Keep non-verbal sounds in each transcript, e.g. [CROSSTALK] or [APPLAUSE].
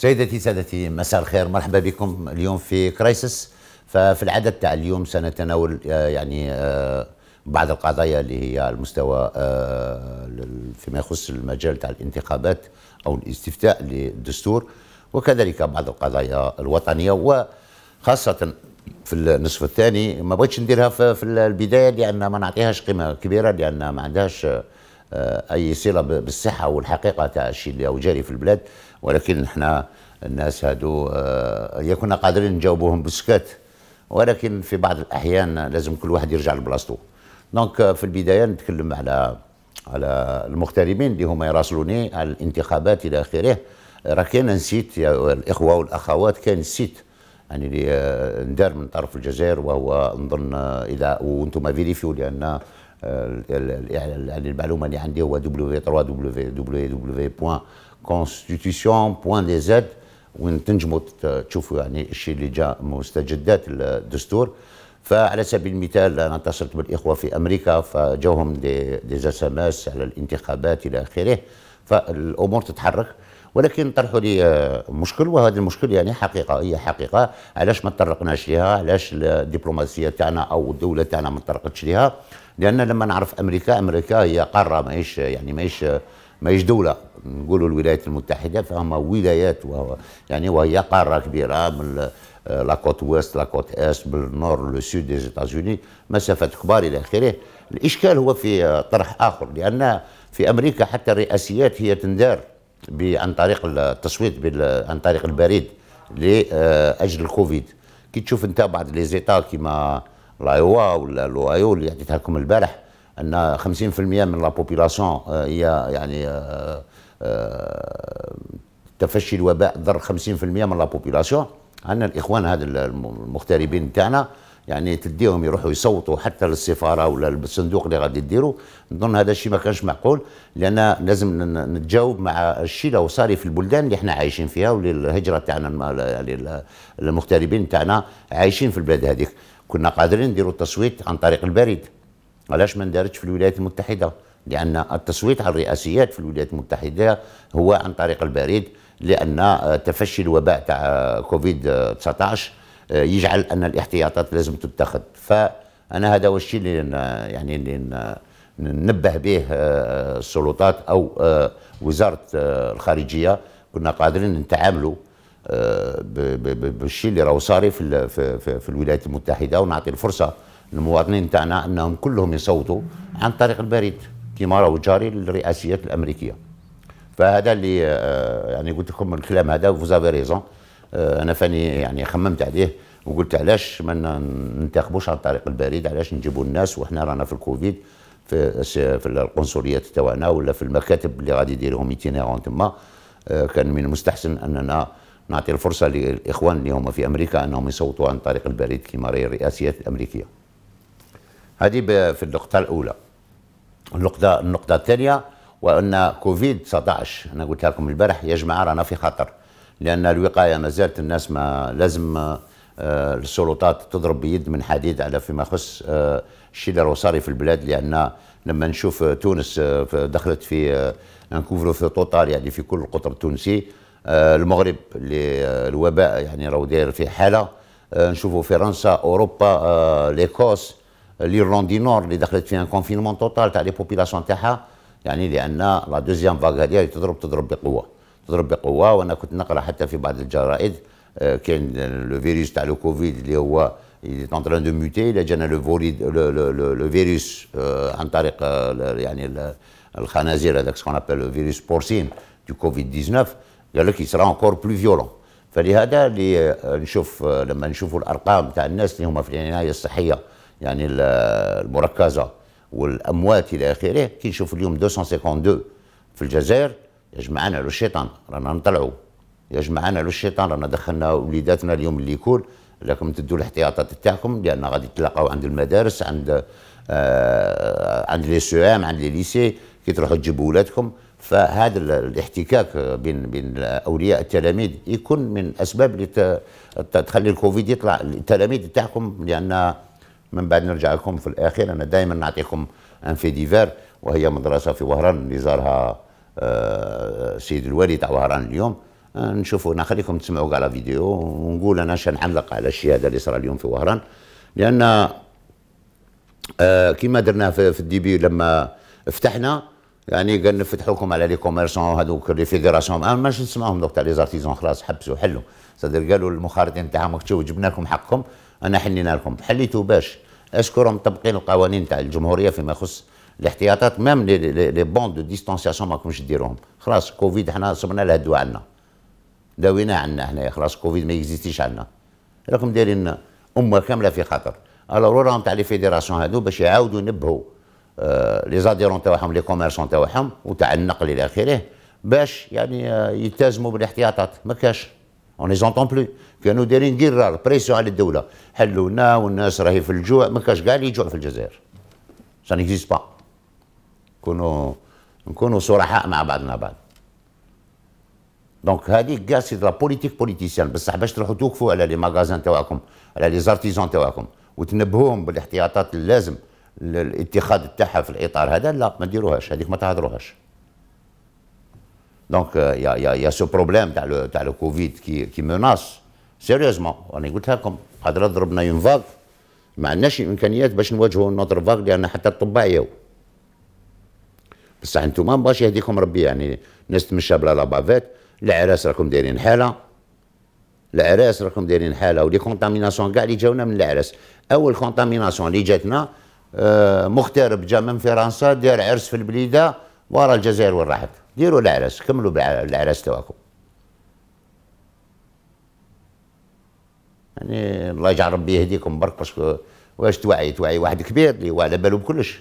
سيدتي سادتي مساء الخير مرحبا بكم اليوم في كرايسس ففي العدد تاع اليوم سنتناول آه، يعني آه، بعض القضايا اللي هي على المستوى آه، فيما يخص المجال تاع الانتخابات او الاستفتاء للدستور وكذلك بعض القضايا الوطنيه وخاصه في النصف الثاني ما بغيتش نديرها في البدايه لان ما نعطيهاش قيمه كبيره لان ما عندهاش اي صله بالصحه والحقيقه تاع الشيء اللي جاري في البلاد ولكن احنا الناس هادو آه، يكون قادرين نجاوبوهم بالسكات ولكن في بعض الاحيان لازم كل واحد يرجع لبلاصتو دونك آه، في البدايه نتكلم على على المغتربين اللي هما يراسلوني على الانتخابات الى اخره راه كاين نسيت الاخوه والاخوات كاين نسيت يعني اللي آه، ندار من طرف الجزائر وهو نظن اذا وانتم فيريفيو لان يعني المعلومه اللي عندي هو دبليو دبليو 3 دبليو كونستيتيسيون بوان دي زاد وين تنجموا تشوفوا يعني الشيء اللي جاء مستجدات الدستور فعلى سبيل المثال انا اتصلت بالاخوه في امريكا فجوهم دي اس ام اس على الانتخابات الى اخره فالامور تتحرك ولكن طرحوا لي آه، مشكل وهذا المشكل يعني حقيقه هي حقيقه علاش ما تطرقناش ليها علاش الدبلوماسيه تاعنا او الدوله تاعنا ما تطرقتش ليها لان لما نعرف امريكا امريكا هي قاره ماهيش يعني ماهيش آه، ماهيش دوله نقولوا الولايات المتحده فهما ولايات وهو يعني وهي قاره كبيره من لاكوت ويست لاكوت اس بالنور لو سود دي زيتازوني مسافات كبار الى اخره الاشكال هو في طرح اخر لان في امريكا حتى الرئاسيات هي تندار عن طريق التصويت عن طريق البريد لاجل الكوفيد كي تشوف انت بعض لي زيتا كيما لايوا ولا لوايو اللي عطيتها لكم البارح ان 50% من لا بوبيلاسيون هي يعني euh, euh, تفشي الوباء ضر 50% من لا بوبيلاسيون عندنا الاخوان هذا المغتربين تاعنا يعني تديهم يروحوا يصوتوا حتى للسفاره ولا الصندوق اللي غادي يديروا نظن هذا الشيء ما كانش معقول لان لازم نتجاوب مع الشيء اللي صار في البلدان اللي احنا عايشين فيها واللي الهجره تاعنا يعني المغتربين تاعنا عايشين في البلاد هذيك كنا قادرين نديروا التصويت عن طريق البريد علاش ما اندارتش في الولايات المتحده لان التصويت على الرئاسيات في الولايات المتحده هو عن طريق البريد لان تفشي الوباء تاع كوفيد 19 آه، يجعل ان الاحتياطات لازم تتخذ فانا هذا هو الشيء اللي يعني اللي ننبه به آه، السلطات او آه، وزاره الخارجيه كنا قادرين نتعاملوا بالشيء اللي راهو صاري في, في, في الولايات المتحده ونعطي الفرصه المواطنين تاعنا انهم كلهم يصوتوا عن طريق البريد كما راهو جاري للرئاسيات الامريكيه فهذا اللي آه، يعني قلت لكم الكلام هذا فوزافي آه، ريزون انا فاني يعني خممت عليه وقلت علاش ما ننتخبوش عن طريق البريد علاش نجيبوا الناس وحنا رانا في الكوفيد في في القنصليات تاعنا ولا في المكاتب اللي غادي يديرهم ايتينيرون تما آه، كان من المستحسن اننا نعطي الفرصه للاخوان اللي هما في امريكا انهم يصوتوا عن طريق البريد كما راهي الرئاسيات الامريكيه هذه في النقطة الأولى النقطة النقطة الثانية وأن كوفيد 19 أنا قلت لكم البارح يا جماعة رانا في خطر لأن الوقاية ما زالت الناس ما لازم آه، السلطات تضرب بيد من حديد على فيما يخص آه، الشيء اللي صاري في البلاد لأن لما نشوف تونس آه، دخلت في ان كوفرو في توتال يعني في كل القطر التونسي المغرب اللي الوباء يعني راهو داير في حاله نشوفوا فرنسا اوروبا ليكوس ليرلون دي نور اللي دخلت فيها كونفينمون توتال تاع لي بوبيلاسيون تاعها يعني لان لا دوزيام فاغ هذه تضرب تضرب بقوه تضرب بقوه وانا كنت نقرا حتى في بعض الجرائد كاين لو فيروس تاع لو كوفيد اللي هو il est en train de muter جانا لو فوليد لو فيروس عن طريق يعني الخنازير هذاك سكون ابل فيروس بورسين دو كوفيد 19 قال لك يصرا انكور بلو فيولون فلهذا اللي نشوف لما نشوفوا الارقام تاع الناس اللي هما في العنايه الصحيه يعني المركزه والاموات الى اخره كي نشوف اليوم 252 في الجزائر يا جماعه لو الشيطان رانا نطلعوا يا جماعه لو الشيطان رانا دخلنا وليداتنا اليوم اللي يكون لكم تدوا الاحتياطات تاعكم لان غادي تلقاو عند المدارس عند آه عند لي سوام عند لي ليسي كي تروحوا تجيبوا ولادكم فهذا الاحتكاك بين بين اولياء التلاميذ يكون من اسباب اللي تخلي الكوفيد يطلع التلاميذ تاعكم لان من بعد نرجع لكم في الاخير انا دائما نعطيكم ان في ديفير وهي مدرسه في وهران اللي زارها السيد آه، الوالي تاع وهران اليوم آه، نشوفوا نخليكم تسمعوا كاع لا فيديو ونقول انا نعلق على الشيء هذا اللي صار اليوم في وهران لان آه، كما درنا في الديبي لما فتحنا يعني قال نفتحوكم على لي كوميرسون هذوك لي فيدراسيون انا ماش نسمعهم دوك تاع لي زارتيزون خلاص حبسوا حلوا صدر قالوا المخالطين تاعهم تشوفوا جبنا لكم حقكم انا حلينا لكم حليتوا باش اسكو مطبقين القوانين تاع الجمهوريه فيما يخص الاحتياطات ميم لي لي بون دو ديستانسياسيون ماكمش ديروهم خلاص كوفيد حنا صبنا له الدواء عندنا داوينا عندنا حنايا خلاص كوفيد ما يكزيستيش عندنا راكم دايرين امه كامله في خاطر الوغ راهم تاع لي فيديراسيون هادو باش يعاودوا ينبهوا آه، لي زاديرون تاعهم لي كوميرسون تاعهم وتاع النقل الى اخره باش يعني يتزموا آه، يلتزموا بالاحتياطات ما كاش اون لي زونتون بلو كانوا دايرين قرار بريسيون على الدوله حلوا لنا والناس راهي في الجوع ما كاش كاع اللي يجوع في الجزائر سان اكزيست با نكونوا نكونوا صرحاء مع بعضنا بعض دونك هذه كاع سي لا بوليتيك بوليتيسيان بصح باش تروحوا توقفوا على لي ماغازان تاعكم على لي زارتيزون تاعكم وتنبهوهم بالاحتياطات اللازم للاتخاذ تاعها في الاطار هذا لا ما ديروهاش هذيك ما تهضروهاش دونك يا يا يا سو بروبليم تاع تاع الكوفيد كي كي مناص سيريوزمون انا قلت لكم قادر ضربنا ينفاق ما عندناش الامكانيات باش نواجهوا نوتر فاق لان حتى الطباع ياو بصح انتم ما باش يهديكم ربي يعني ناس تمشى بلا لابافيت العراس راكم دايرين حاله العراس راكم دايرين حاله ولي كونتاميناسيون كاع اللي جاونا من العراس اول كونتاميناسيون اللي جاتنا آه، مغترب جا من فرنسا دار عرس في البليده ورا الجزائر وين راحت ديروا العرس كملوا بالعرس تاعكم يعني الله يجعل ربي يهديكم برك باسكو واش توعي توعي واحد كبير اللي هو على باله بكلش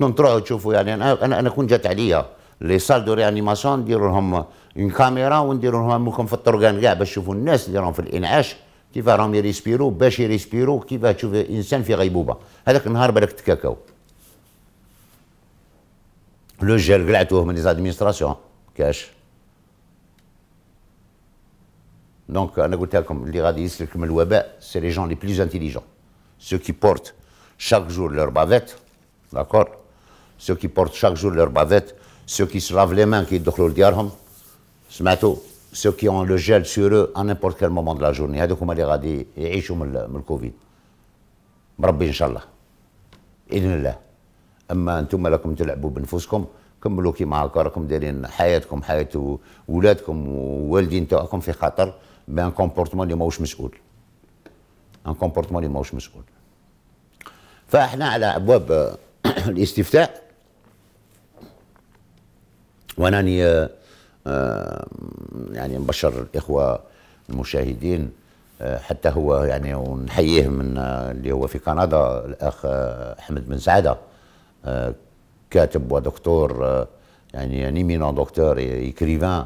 تروحوا تشوفوا يعني انا انا, أنا كون جات عليا لي سال دو ريانيماسيون نديروا لهم اون كاميرا ونديروا لهم ممكن في الطرقان كاع باش تشوفوا الناس اللي راهم في الانعاش كيف راهم يريسبيرو باش يريسبيرو كيف تشوف انسان في غيبوبه هذاك النهار بالك تكاكاو لو جيل قلعتوه من ليزادمينستراسيون كاش Donc, en Angleterre, comme l'Iradis, comme le Webet, c'est les gens les plus intelligents. Ceux qui portent chaque jour leur bavette, d'accord Ceux qui portent chaque jour leur bavette, ceux qui se lavent les mains, qui sont le diarham, ceux qui ont le gel sur eux à n'importe quel moment de la journée. هذوك هما اللي غادي يعيشوا من le covid. ان شاء الله. باذن الله. اما telabou راكم تلعبوا بنفوسكم كملوا كيما هكا راكم دايرين حياتكم حياه ولادكم ووالدين تاعكم في خطر بان كومبورتمون اللي ماهوش مسؤول ان كومبورتمون اللي ماهوش مسؤول فاحنا على ابواب الاستفتاء وراني يعني نبشر الاخوه المشاهدين آه، حتى هو يعني ونحييه من آه، اللي هو في كندا الاخ آه، احمد بن سعاده كاتب ودكتور يعني نيمينون دكتور ايكريفان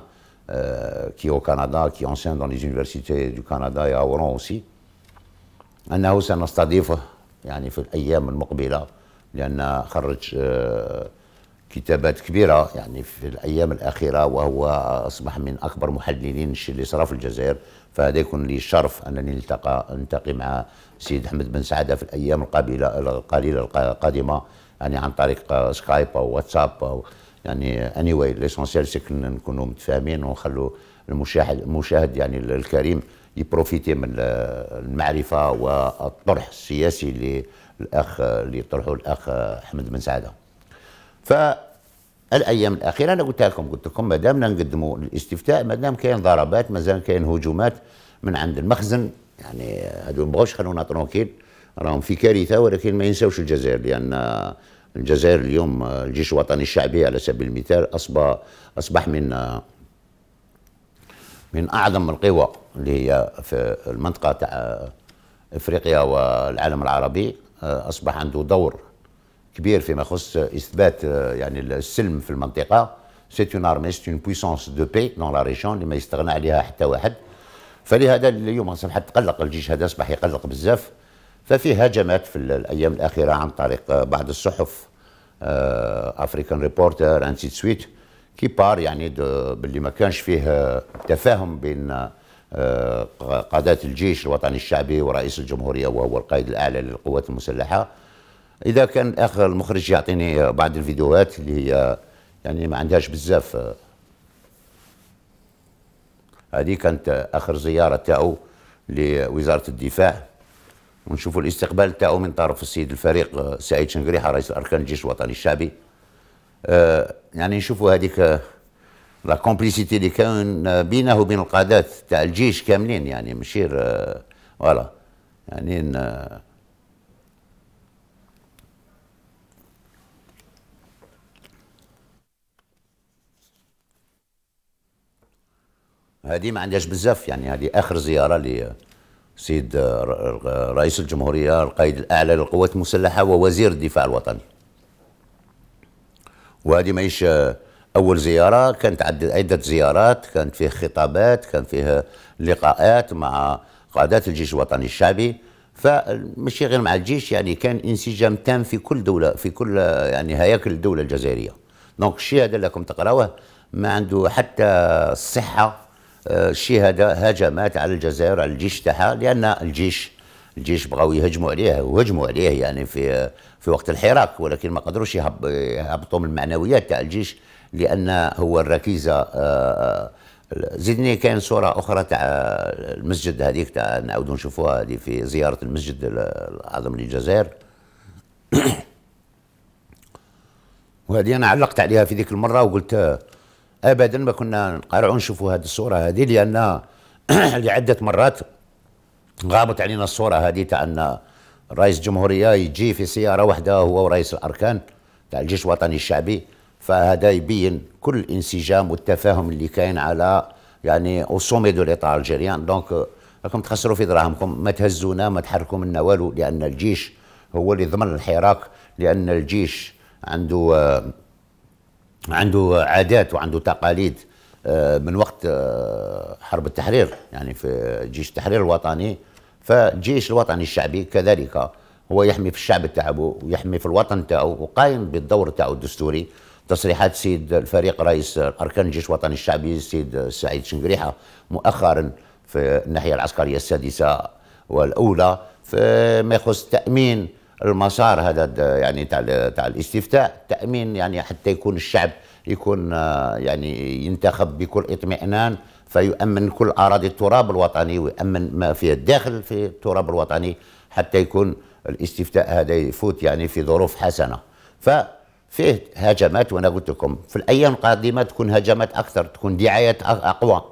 Euh, qui est au Canada, qui enseigne dans les universités du Canada et à Oran aussi أنه سنستضيفه يعني في الأيام المقبلة لأن خرج آه، كتابات كبيرة يعني في الأيام الأخيرة وهو أصبح من أكبر محللين الشيء اللي صرا في الجزائر فهذا يكون لي الشرف أنني التقى ألتقي مع السيد أحمد بن سعدة في الأيام القليلة القادمة يعني عن طريق آه، سكايب أو واتساب أو يعني اني anyway, واي ليسونسيال سي نكونوا متفاهمين ونخلوا المشاهد المشاهد يعني الكريم يبروفيتي من المعرفه والطرح السياسي اللي الاخ اللي طرحه الاخ احمد بن سعاده فالايام الاخيره انا قلت لكم قلت لكم ما دامنا نقدموا الاستفتاء ما دام كاين ضربات مازال كاين هجومات من عند المخزن يعني هذو ما بغاوش خلونا ترونكيل راهم في كارثه ولكن ما ينساوش الجزائر لان الجزائر اليوم آه، الجيش الوطني الشعبي على سبيل المثال اصبح اصبح من آه، من اعظم القوى اللي هي في المنطقه تاع آه، افريقيا والعالم العربي اصبح عنده دور كبير فيما يخص اثبات يعني السلم في المنطقه سيت اون ارمي سيت اون بويسونس دو بي دون لا ريجون اللي ما يستغنى عليها حتى واحد فلهذا اليوم اصبح تقلق الجيش هذا اصبح يقلق بزاف ففي هجمات في الايام الاخيره عن طريق آه، بعض الصحف افريكان ريبورتر انسيت سويت كي بار يعني باللي ما كانش فيه آه، تفاهم بين آه، قادة الجيش الوطني الشعبي ورئيس الجمهوريه وهو القائد الاعلى للقوات المسلحه اذا كان الاخ المخرج يعطيني بعض الفيديوهات اللي هي يعني ما عندهاش بزاف هذه كانت اخر زياره تاعو لوزاره الدفاع ونشوفوا الاستقبال تاعو من طرف السيد الفريق آه، سعيد شنقريحه رئيس اركان الجيش الوطني الشعبي آه، يعني نشوفوا هذيك لا كومبليسيتي اللي كان بينه وبين القادات تاع الجيش كاملين يعني ماشي فوالا آه، يعني هذه ما عندهاش بزاف يعني هذه اخر زياره ل سيد رئيس الجمهورية القائد الأعلى للقوات المسلحة ووزير الدفاع الوطني وهذه ماهيش آه، أول زيارة كانت عدة زيارات كانت فيه خطابات كان فيه لقاءات مع قادات الجيش الوطني الشعبي فمشي غير مع الجيش يعني كان انسجام تام في كل دولة في كل آه، يعني هياكل الدولة الجزائرية دونك الشيء هذا اللي راكم تقراوه ما عنده حتى الصحة الشهداء هجمات على الجزائر على الجيش تاعها لان الجيش الجيش بغاو يهجموا عليه وهجموا عليه يعني في في وقت الحراك ولكن ما قدروش يهبطوا من المعنويات تاع الجيش لان هو الركيزه آه، آه، زدني كاين صوره اخرى تاع المسجد هذيك تاع نعاودوا نشوفوها هذه في زياره المسجد الاعظم للجزائر [COUGHS] وهذه انا علقت عليها في ذيك المره وقلت ابدا ما كنا نقارعوا نشوفوا هذه الصوره هذه لان [CLEARS THROAT] لعده مرات غابت علينا الصوره هذه تاع ان رئيس الجمهوريه يجي في سياره واحده هو ورئيس الاركان تاع الجيش الوطني الشعبي فهذا يبين كل الانسجام والتفاهم اللي كاين على يعني او سومي دو ليطا الجيريان دونك راكم تخسروا في دراهمكم ما تهزونا ما تحركوا منا والو لان الجيش هو اللي ضمن الحراك لان الجيش عنده آه، عنده عادات وعنده تقاليد آه، من وقت آه، حرب التحرير يعني في جيش التحرير الوطني فالجيش الوطني الشعبي كذلك هو يحمي في الشعب تاعو ويحمي في الوطن تاعو وقايم بالدور تاعو الدستوري تصريحات سيد الفريق رئيس اركان الجيش الوطني الشعبي سيد سعيد شنقريحه مؤخرا في الناحيه العسكريه السادسه والاولى فيما يخص تامين المسار هذا يعني تاع تاع الاستفتاء تامين يعني حتى يكون الشعب يكون آه، يعني ينتخب بكل اطمئنان فيؤمن كل اراضي التراب الوطني ويؤمن ما في الداخل في التراب الوطني حتى يكون الاستفتاء هذا يفوت يعني في ظروف حسنه ففيه هجمات وانا قلت لكم في الايام القادمه تكون هجمات اكثر تكون دعايات اقوى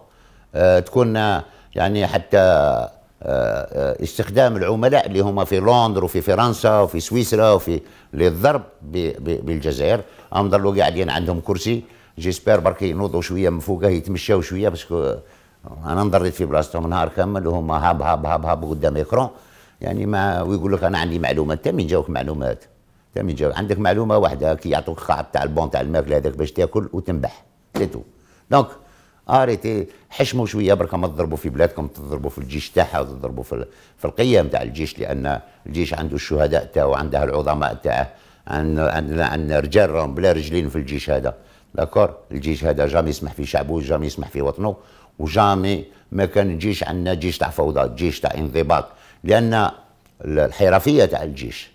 آه، تكون آه، يعني حتى استخدام العملاء اللي هما في لندن وفي فرنسا وفي سويسرا وفي للضرب بالجزائر هم ضلوا قاعدين عندهم كرسي جيسبير برك ينوضوا شويه من فوق يتمشوا شويه باسكو انا نضريت في بلاصتهم نهار كامل وهما هاب هاب هاب هاب قدام ايكرون يعني ما ويقول لك انا عندي معلومات انت مين جاوك معلومات انت مين جاوك عندك معلومه واحده كي يعطوك قاع تاع البون تاع الماكله هذاك باش تاكل وتنبح سيتو دونك اريتي حشموا شويه بركه ما تضربوا في بلادكم تضربوا في الجيش تاعها وتضربوا في في القيم تاع الجيش لان الجيش عنده الشهداء تاعو عندها العظماء تاعه عندنا عندنا رجال راهم بلا رجلين في الجيش هذا داكور الجيش هذا جامي يسمح في شعبه جامي يسمح في وطنه وجامي ما كان الجيش عندنا جيش تاع فوضى جيش تاع انضباط لان الحرفيه تاع الجيش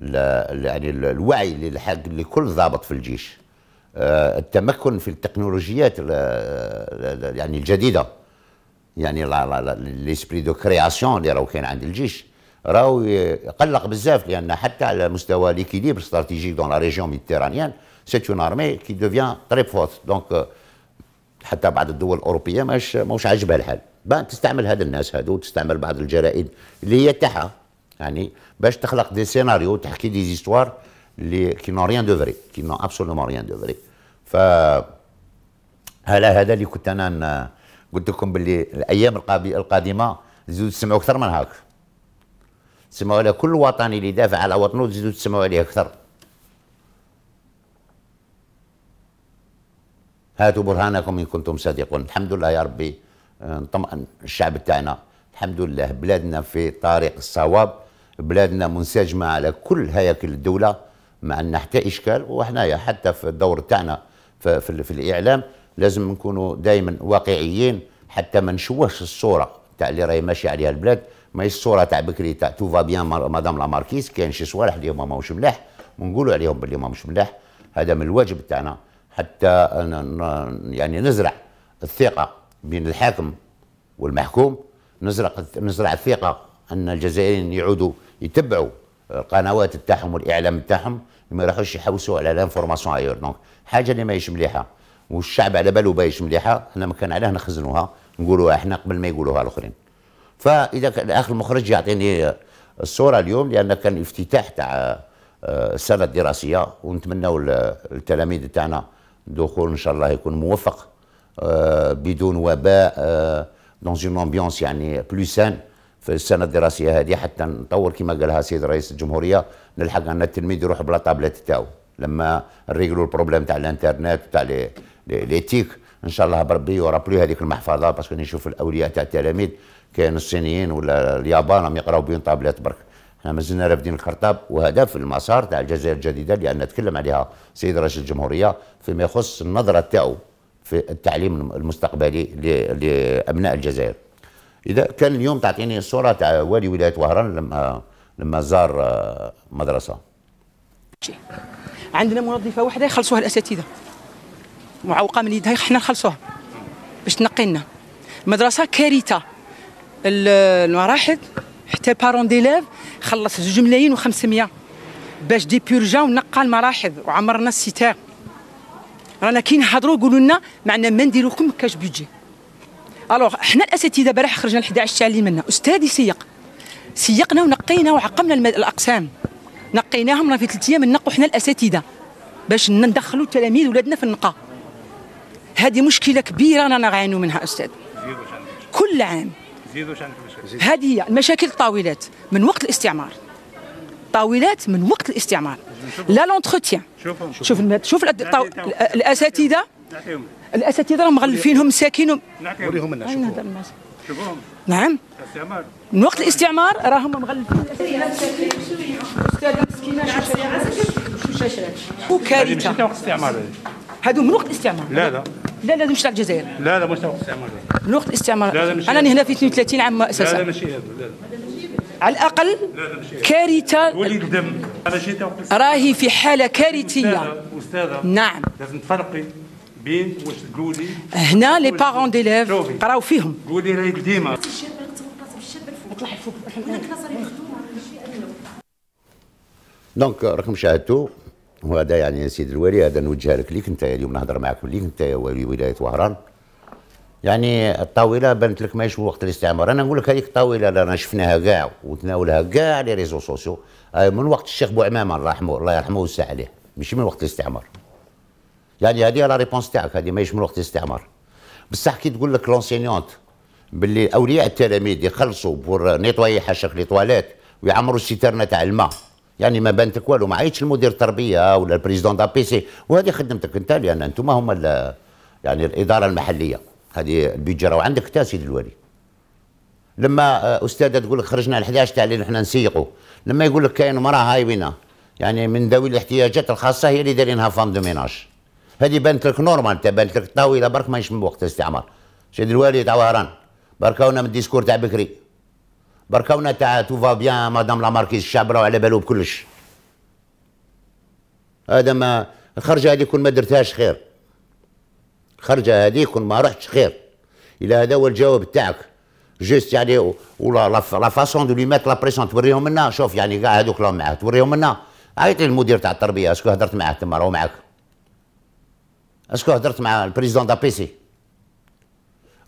يعني الوعي اللي لكل ضابط في الجيش آه، التمكن في التكنولوجيات يعني الجديده يعني ليسبري دو كرياسيون اللي راهو كاين عند الجيش راهو قلق بزاف لان حتى على مستوى ليكيليبر استراتيجيك دون لا ريجيون ميديتيرانيان سيت اون ارمي كي دوفيان تري فورت دونك حتى بعض الدول الاوروبيه ماش ماهوش عاجبها الحال بان تستعمل هاد الناس هادو تستعمل بعض الجرائد اللي هي تاعها يعني باش تخلق دي سيناريو تحكي دي زيستوار اللي كي نو ريان دو فري كي نو ابسولومون ريان دو فري ف هلا هذا اللي كنت انا قلت لكم باللي الايام القادمه تزيدوا تسمعوا اكثر من هاك تسمعوا على كل وطني اللي دافع على وطنه تزيدوا تسمعوا عليه اكثر هاتوا برهانكم ان كنتم صادقون الحمد لله يا ربي نطمئن آه، الشعب تاعنا الحمد لله بلادنا في طريق الصواب بلادنا منسجمه على كل هياكل الدوله ما عندنا حتى إشكال وحنايا حتى في الدور تاعنا في, في, في الإعلام لازم نكونوا دائما واقعيين حتى ما نشوهش الصورة تاع اللي راهي ماشية عليها البلاد ماهيش الصورة تاع بكري تاع تو فا بيان مدام لا ماركيز كاين شي صوالح اللي هما ماهوش ملاح ونقولوا عليهم باللي ماهوش ملاح هذا من الواجب تاعنا حتى يعني نزرع الثقة بين الحاكم والمحكوم نزرع نزرع الثقة أن الجزائريين يعودوا يتبعوا القنوات تاعهم والاعلام تاعهم ما يروحوش يحوسوا على لانفورماسيون ايور دونك حاجه اللي ماهيش مليحه والشعب على باله باهيش مليحه احنا ما كان علاه نخزنوها نقولوها احنا قبل ما يقولوها الاخرين فاذا كان الاخ المخرج يعطيني الصوره اليوم لان كان افتتاح تاع آه، السنه الدراسيه ونتمنوا التلاميذ تاعنا دخول ان شاء الله يكون موفق آه، بدون وباء دون اون امبيونس يعني بلو سان في السنه الدراسيه هذه حتى نطور كما قالها السيد رئيس الجمهوريه نلحق ان التلميذ يروح بلا تابلت تاعو لما نريقلوا البروبليم تاع الانترنت وتاع ليتيك ان شاء الله بربي بلي هذيك المحفظه باسكو نشوف الاولياء تاع التلاميذ كاين الصينيين ولا اليابان راهم يقراو بين طابلات برك احنا مازلنا رافدين الخرطاب وهذا في المسار تاع الجزائر الجديده لان تكلم عليها السيد رئيس الجمهوريه فيما يخص النظره تاعو في التعليم المستقبلي لابناء الجزائر اذا كان اليوم تعطيني الصوره تاع والي ولايه وهران لما لما زار آه، مدرسه عندنا منظفه واحده يخلصوها الاساتذه معوقه من يدها حنا نخلصوها باش تنقي لنا المدرسه كارثه المراحل حتى بارون ديلاف خلص جوج ملايين و500 باش دي بيرجا ونقى المراحل وعمرنا الستار رانا كي نهضروا يقولوا لنا معنا ما نديروكم كاش بيجي الوغ حنا الاساتذه بارح خرجنا 11 تعليم منا استاذي سيق سيقنا ونقينا وعقمنا الاقسام نقيناهم راه في ثلاث ايام نقوا حنا الاساتذه باش ندخلوا التلاميذ ولادنا في النقا هذه مشكله كبيره رانا نعانوا منها استاذ كل عام هذه هي المشاكل الطاولات من وقت الاستعمار طاولات من وقت الاستعمار لا لونتروتيان شوف شوف شوف الاساتذه الاساتذه راهم مغلفينهم مساكينهم وريهم لنا شوفوهم نعم من وقت الاستعمار راهم مغلفين الاستاذه مسكينه شو مشيت وقت الاستعمار هادو من وقت الاستعمار لا لا لا لا مش تاع الجزائر لا لا مش تاع الاستعمار من وقت الاستعمار انا هنا في 32 عام مؤسسه لا لا ماشي هذا لا لا على الاقل كارثه وليد دم راهي في حاله كارثيه استاذه نعم لازم تفرقي هنا لي بارون ديليف قراو فيهم قولي راهي قديمه دونك راكم شاهدتوا وهذا يعني سيد الوالي هذا نوجه لك ليك انت اليوم نهضر معك ليك انت والي ولايه وهران يعني الطاوله بانت لك ماهيش وقت الاستعمار انا نقول لك هذيك الطاوله اللي رانا شفناها كاع وتناولها كاع لي ريزو سوسيو آه، من وقت الشيخ بوعمامه الله يرحمه الله يرحمه ويوسع عليه ماشي من وقت الاستعمار يعني هذه لا ريبونس تاعك هذه ماهيش من وقت الاستعمار بصح كي تقول لك لونسينيونت باللي اولياء التلاميذ يخلصوا بور نيتواي حاشاك لي تواليت ويعمروا السيترنا تاع الماء يعني ما بانتك والو ما عيطش المدير التربيه ولا البريزيدون دا بي سي وهذه خدمتك انت لان انتم هما يعني الاداره المحليه هذه البيجي راهو عندك انت سيدي الوالي لما استاذه تقول لك خرجنا ال 11 تاع الليل احنا نسيقوا لما يقول لك كاين مراه هاي بينا يعني من ذوي الاحتياجات الخاصه هي اللي دايرينها فام دو ميناج هذه بانت لك نورمال تاع بانت لك طويله برك ماهيش من وقت الاستعمار سيد الوالي تاع وهران بركاونا من الديسكور تاع بكري بركاونا تاع تو فا بيان مدام لا ماركيز الشعب وعلى على بالو بكلش هذا ما الخرجه هذه كون ما درتهاش خير الخرجه هذه كون ما رحتش خير الا هذا هو الجواب تاعك جوست يعني ولا لا فاسون دو لي ميت لا بريسون توريهم لنا شوف يعني كاع هذوك راهم معاك توريهم لنا عيط للمدير تاع التربيه اسكو هدرت معاه تما راهو معاك اسكو هدرت مع البريزيدون دا بيسي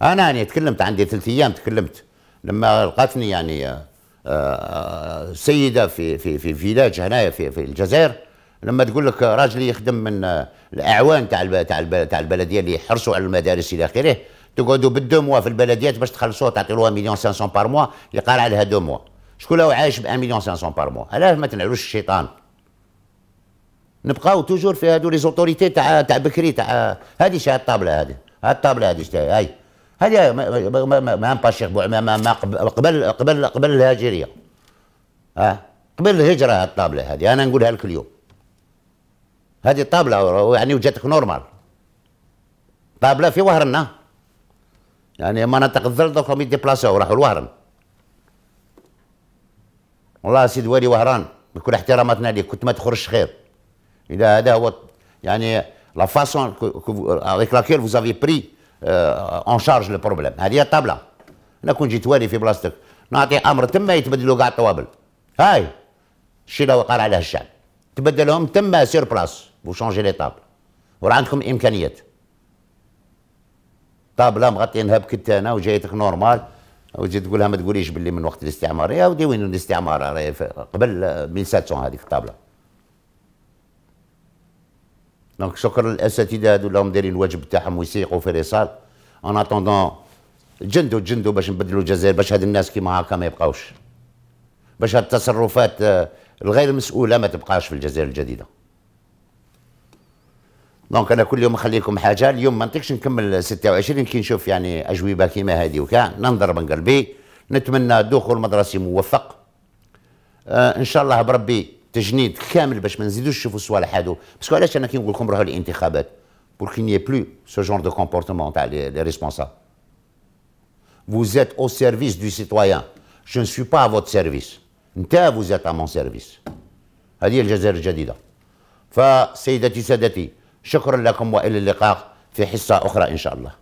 انا يعني تكلمت عندي ثلاث ايام تكلمت لما لقاتني يعني آه، آه، سيده في في في فيلاج هنايا في في الجزائر لما تقول لك راجلي يخدم من آه، الاعوان تاع تاع تاع البلديه اللي يحرصوا على المدارس الى اخره تقعدوا بالدو موا في البلديات باش تخلصوه تعطيلوها مليون 500 بار موا قال عليها دو موا شكون لو عايش ب 1 مليون 500 بار موا علاه ما تنعلوش الشيطان نبقاو توجور في هادو لي زوتوريتي تاع تاع بكري تاع هادي شي الطابله هادي هاد الطابله هادي شتي هاي هادي ما با شيخ بوعمه ما, ما قبل قبل قبل الهجريه ها قبل الهجره هاد الطابله هادي انا نقولها لك اليوم هادي طابله يعني وجاتك نورمال طابله في وهرنا يعني مناطق الظل دوك راهم يديبلاسيو راحوا لوهرن والله سيد والي وهران بكل احتراماتنا ليك كنت ما تخرجش خير اذا هذا هو يعني que vous, euh, avec laquelle vous avez pris euh, en charge le problème هذه الطابلة أنا كون جيت والي في بلاصتك نعطي أمر تما يتبدلوا كاع الطوابل هاي الشيء اللي وقع عليه الشعب تبدلهم تما سير بلاص وشونجي لي طابل ورا عندكم إمكانيات طابلة مغطينها بكتانة وجايتك نورمال وتجي تقولها ما تقوليش باللي من وقت الاستعمار يا ودي وين الاستعمار قبل 1700 هذيك الطابلة دونك شكرا للاساتذه هذو اللي راهم دايرين الواجب تاعهم ويسيقوا في ريسال ان اتوندون جندوا جندوا باش نبدلوا الجزائر باش هاد الناس كيما هكا ما يبقاوش باش هاد التصرفات آه، الغير مسؤوله ما تبقاش في الجزائر الجديده دونك انا كل يوم نخليكم حاجه اليوم ما نطيقش نكمل 26 كي نشوف يعني اجوبه كيما هذه وكاع ننظر من قلبي نتمنى دخول مدرسي موفق آه ان شاء الله بربي تجنيد كامل باش ما نزيدوش نشوفوا الصوالح هادو باسكو علاش انا كي نقول لكم روحوا للانتخابات بور كي ني بلو سو جونر دو كومبورتمون تاع لي ريسبونسابل Vous êtes au service du citoyen. Je ne suis pas à votre service. انت vous êtes à mon service. هذه هي الجزائر الجديدة. فسيدتي سادتي شكرا لكم والى اللقاء في حصة أخرى إن شاء الله.